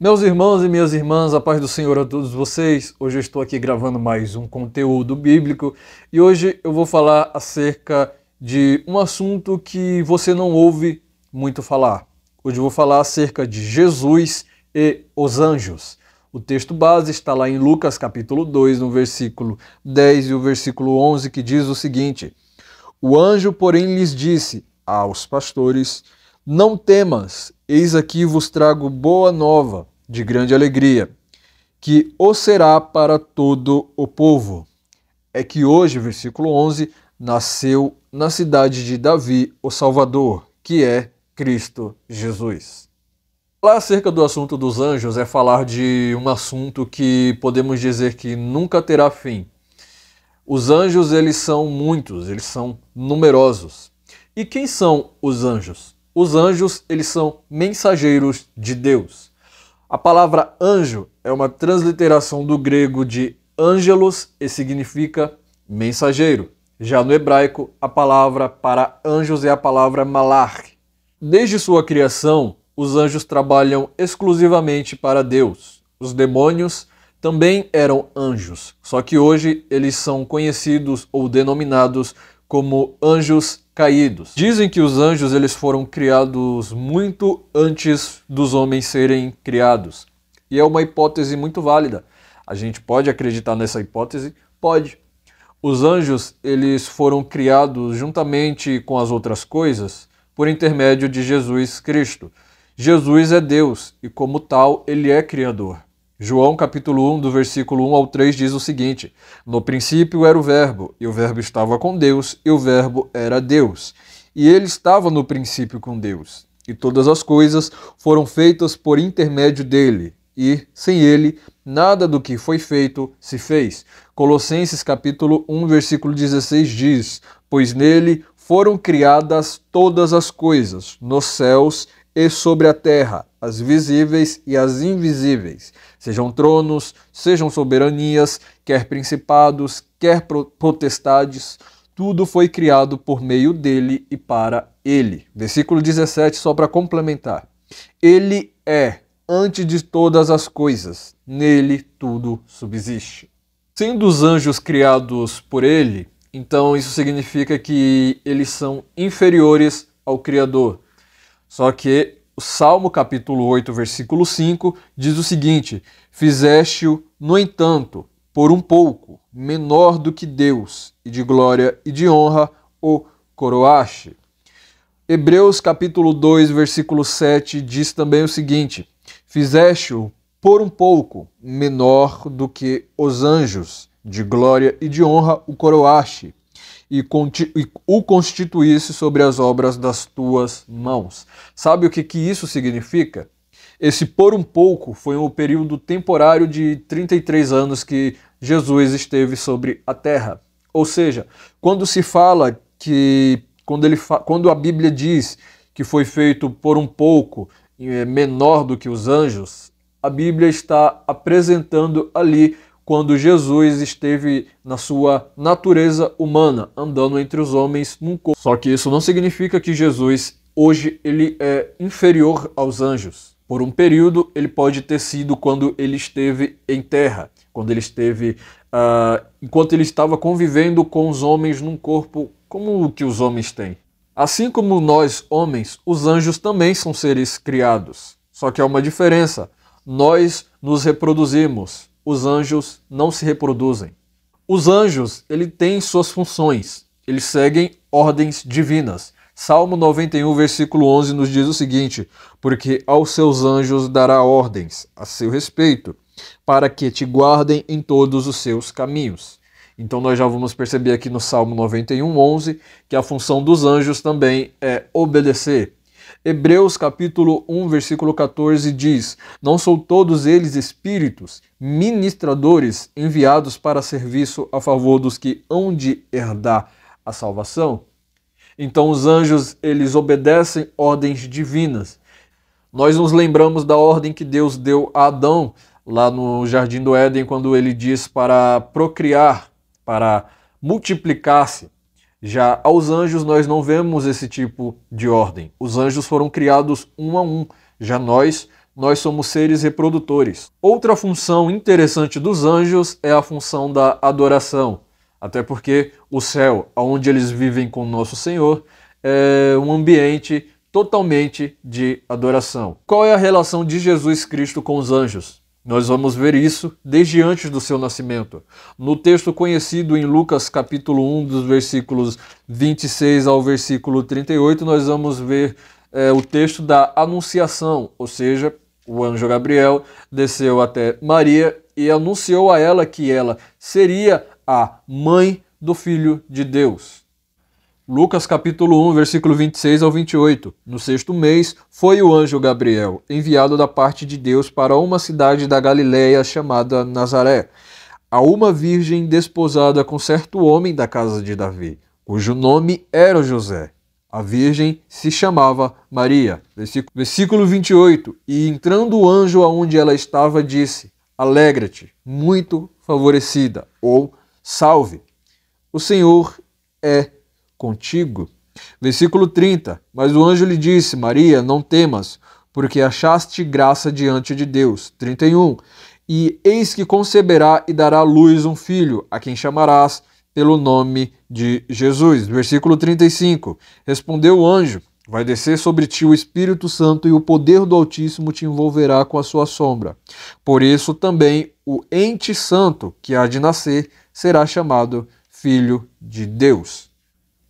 Meus irmãos e minhas irmãs, a paz do Senhor a todos vocês. Hoje eu estou aqui gravando mais um conteúdo bíblico e hoje eu vou falar acerca de um assunto que você não ouve muito falar. Hoje eu vou falar acerca de Jesus e os anjos. O texto base está lá em Lucas capítulo 2, no versículo 10 e o versículo 11, que diz o seguinte: O anjo, porém, lhes disse aos pastores: Não temas, eis aqui vos trago boa nova de grande alegria, que o será para todo o povo. É que hoje, versículo 11, nasceu na cidade de Davi o Salvador, que é Cristo Jesus. Falar acerca do assunto dos anjos é falar de um assunto que podemos dizer que nunca terá fim. Os anjos, eles são muitos, eles são numerosos. E quem são os anjos? Os anjos, eles são mensageiros de Deus. A palavra anjo é uma transliteração do grego de angelos e significa mensageiro. Já no hebraico, a palavra para anjos é a palavra malach. Desde sua criação, os anjos trabalham exclusivamente para Deus. Os demônios também eram anjos, só que hoje eles são conhecidos ou denominados como anjos caídos. Dizem que os anjos eles foram criados muito antes dos homens serem criados. E é uma hipótese muito válida. A gente pode acreditar nessa hipótese? Pode. Os anjos, eles foram criados juntamente com as outras coisas por intermédio de Jesus Cristo. Jesus é Deus e como tal, ele é criador. João capítulo 1, do versículo 1 ao 3 diz o seguinte: No princípio era o Verbo, e o Verbo estava com Deus, e o Verbo era Deus. E ele estava no princípio com Deus. E todas as coisas foram feitas por intermédio dele, e sem ele nada do que foi feito se fez. Colossenses capítulo 1, versículo 16 diz: Pois nele foram criadas todas as coisas, nos céus e e sobre a terra, as visíveis e as invisíveis, sejam tronos, sejam soberanias, quer principados, quer potestades, tudo foi criado por meio dele e para ele. Versículo 17, só para complementar. Ele é antes de todas as coisas, nele tudo subsiste. Sendo os anjos criados por ele, então isso significa que eles são inferiores ao Criador só que o Salmo capítulo 8, versículo 5 diz o seguinte: Fizeste-o, no entanto, por um pouco, menor do que Deus, e de glória e de honra o coroaste. Hebreus capítulo 2, versículo 7 diz também o seguinte: Fizeste-o por um pouco menor do que os anjos, de glória e de honra o coroaste e, o constituísse sobre as obras das tuas mãos. Sabe o que, que isso significa? Esse por um pouco foi um período temporário de 33 anos que Jesus esteve sobre a terra. Ou seja, quando se fala que quando, ele quando a Bíblia diz que foi feito por um pouco é menor do que os anjos, a Bíblia está apresentando ali quando Jesus esteve na sua natureza humana, andando entre os homens num corpo. Só que isso não significa que Jesus hoje ele é inferior aos anjos. Por um período ele pode ter sido quando ele esteve em terra, quando ele esteve uh, enquanto ele estava convivendo com os homens num corpo como o que os homens têm. Assim como nós homens, os anjos também são seres criados. Só que há uma diferença. Nós nos reproduzimos, os anjos não se reproduzem. Os anjos, ele tem suas funções. Eles seguem ordens divinas. Salmo 91, versículo 11 nos diz o seguinte: Porque aos seus anjos dará ordens a seu respeito, para que te guardem em todos os seus caminhos. Então nós já vamos perceber aqui no Salmo 91, 11, que a função dos anjos também é obedecer, Hebreus capítulo 1, versículo 14 diz: Não são todos eles espíritos, ministradores enviados para serviço a favor dos que hão de herdar a salvação? Então os anjos, eles obedecem ordens divinas. Nós nos lembramos da ordem que Deus deu a Adão lá no jardim do Éden quando ele diz para procriar, para multiplicar-se. Já aos anjos nós não vemos esse tipo de ordem. Os anjos foram criados um a um. Já nós, nós somos seres reprodutores. Outra função interessante dos anjos é a função da adoração. Até porque o céu, onde eles vivem com nosso Senhor, é um ambiente totalmente de adoração. Qual é a relação de Jesus Cristo com os anjos? Nós vamos ver isso desde antes do seu nascimento. No texto conhecido em Lucas capítulo 1, dos versículos 26 ao versículo 38, nós vamos ver é, o texto da Anunciação, ou seja, o anjo Gabriel desceu até Maria e anunciou a ela que ela seria a mãe do Filho de Deus. Lucas capítulo 1, versículo 26 ao 28. No sexto mês, foi o anjo Gabriel, enviado da parte de Deus para uma cidade da Galiléia chamada Nazaré, a uma virgem desposada com certo homem da casa de Davi, cujo nome era José. A virgem se chamava Maria. Versículo 28. E entrando o anjo aonde ela estava, disse: Alegra-te, muito favorecida, ou salve. O Senhor é contigo. Versículo 30. Mas o anjo lhe disse: Maria, não temas, porque achaste graça diante de Deus. 31. E eis que conceberá e dará à luz um filho, a quem chamarás pelo nome de Jesus. Versículo 35. Respondeu o anjo: Vai descer sobre ti o Espírito Santo e o poder do Altíssimo te envolverá com a sua sombra. Por isso também o ente santo que há de nascer será chamado Filho de Deus.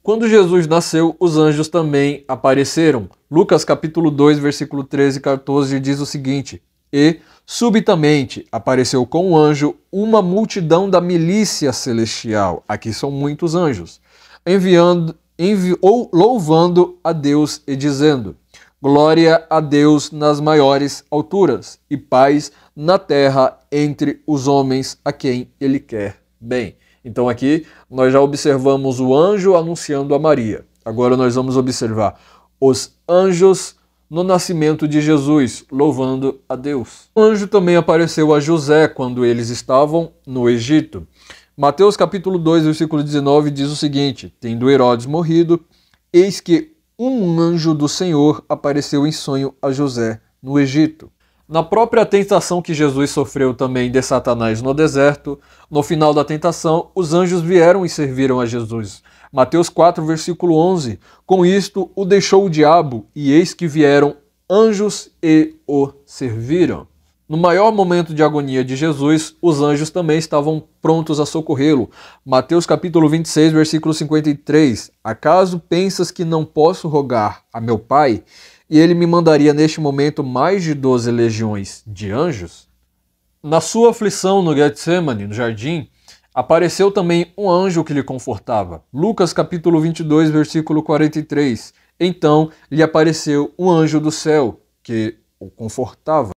Quando Jesus nasceu, os anjos também apareceram. Lucas capítulo 2, versículo 13 e 14 diz o seguinte: E subitamente apareceu com o um anjo uma multidão da milícia celestial. Aqui são muitos anjos, enviando envi, ou louvando a Deus e dizendo: Glória a Deus nas maiores alturas e paz na terra entre os homens a quem ele quer bem. Então aqui nós já observamos o anjo anunciando a Maria. Agora nós vamos observar os anjos no nascimento de Jesus, louvando a Deus. O anjo também apareceu a José quando eles estavam no Egito. Mateus capítulo 2, versículo 19 diz o seguinte: Tendo Herodes morrido, eis que um anjo do Senhor apareceu em sonho a José no Egito, na própria tentação que Jesus sofreu também de Satanás no deserto, no final da tentação, os anjos vieram e serviram a Jesus. Mateus 4, versículo 11. Com isto o deixou o diabo, e eis que vieram anjos e o serviram. No maior momento de agonia de Jesus, os anjos também estavam prontos a socorrê-lo. Mateus capítulo 26, versículo 53. Acaso pensas que não posso rogar a meu Pai e ele me mandaria neste momento mais de doze legiões de anjos? Na sua aflição no Getsemane, no jardim, apareceu também um anjo que lhe confortava. Lucas capítulo 22, versículo 43. Então lhe apareceu um anjo do céu que o confortava.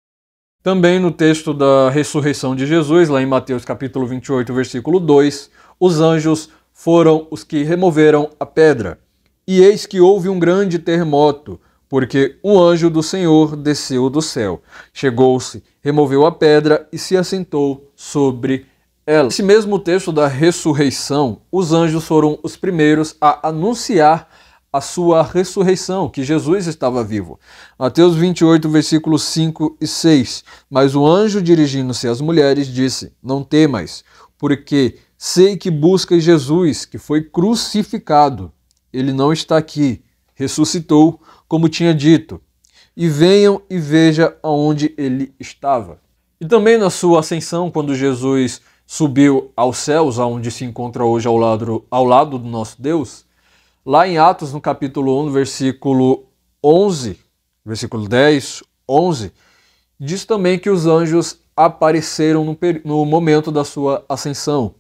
Também no texto da ressurreição de Jesus, lá em Mateus capítulo 28, versículo 2, os anjos foram os que removeram a pedra. E eis que houve um grande terremoto, porque o anjo do Senhor desceu do céu. Chegou-se, removeu a pedra e se assentou sobre ela. Nesse mesmo texto da ressurreição, os anjos foram os primeiros a anunciar a sua ressurreição, que Jesus estava vivo. Mateus 28, versículos 5 e 6. Mas o anjo, dirigindo-se às mulheres, disse: Não temas, porque sei que buscas Jesus, que foi crucificado. Ele não está aqui, ressuscitou como tinha dito, e venham e veja aonde ele estava. E também na sua ascensão, quando Jesus subiu aos céus, aonde se encontra hoje ao lado, ao lado do nosso Deus, lá em Atos, no capítulo 1, versículo 11, versículo 10, 11, diz também que os anjos apareceram no, no momento da sua ascensão.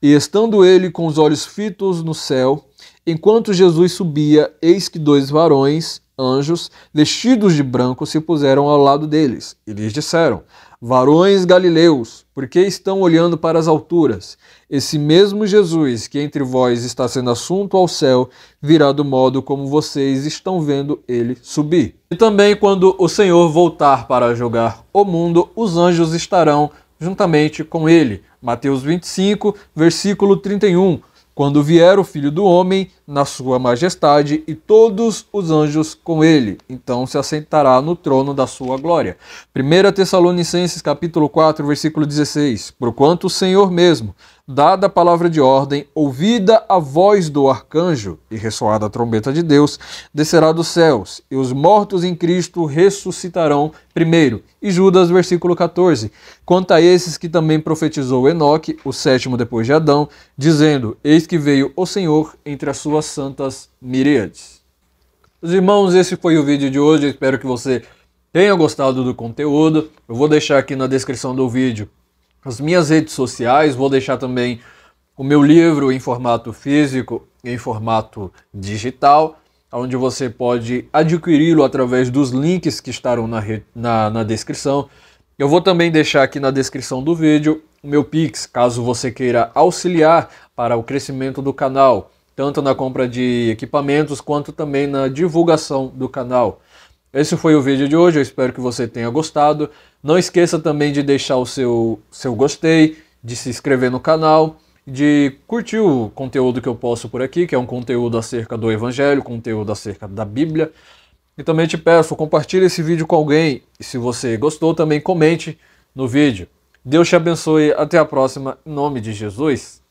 E estando ele com os olhos fitos no céu, Enquanto Jesus subia, eis que dois varões, anjos, vestidos de branco, se puseram ao lado deles e lhes disseram: Varões galileus, por que estão olhando para as alturas? Esse mesmo Jesus que entre vós está sendo assunto ao céu virá do modo como vocês estão vendo ele subir. E também, quando o Senhor voltar para julgar o mundo, os anjos estarão juntamente com ele. Mateus 25, versículo 31. Quando vier o filho do homem, na sua majestade e todos os anjos com ele. Então se assentará no trono da sua glória. 1 Tessalonicenses capítulo 4, versículo 16. Porquanto o Senhor mesmo, dada a palavra de ordem, ouvida a voz do arcanjo e ressoada a trombeta de Deus, descerá dos céus, e os mortos em Cristo ressuscitarão primeiro. E Judas, versículo 14. Quanto a esses que também profetizou Enoque, o sétimo depois de Adão, dizendo: Eis que veio o Senhor entre a sua línguas santas miríades. Os irmãos, esse foi o vídeo de hoje. Espero que você tenha gostado do conteúdo. Eu vou deixar aqui na descrição do vídeo as minhas redes sociais, vou deixar também o meu livro em formato físico e em formato digital, onde você pode adquiri-lo através dos links que estarão na, na, na descrição. Eu vou também deixar aqui na descrição do vídeo o meu Pix, caso você queira auxiliar para o crescimento do canal tanto na compra de equipamentos quanto também na divulgação do canal. Esse foi o vídeo de hoje, eu espero que você tenha gostado. Não esqueça também de deixar o seu, seu gostei, de se inscrever no canal, de curtir o conteúdo que eu posto por aqui, que é um conteúdo acerca do Evangelho, conteúdo acerca da Bíblia. E também te peço, compartilhe esse vídeo com alguém. E se você gostou, também comente no vídeo. Deus te abençoe. Até a próxima. Em nome de Jesus.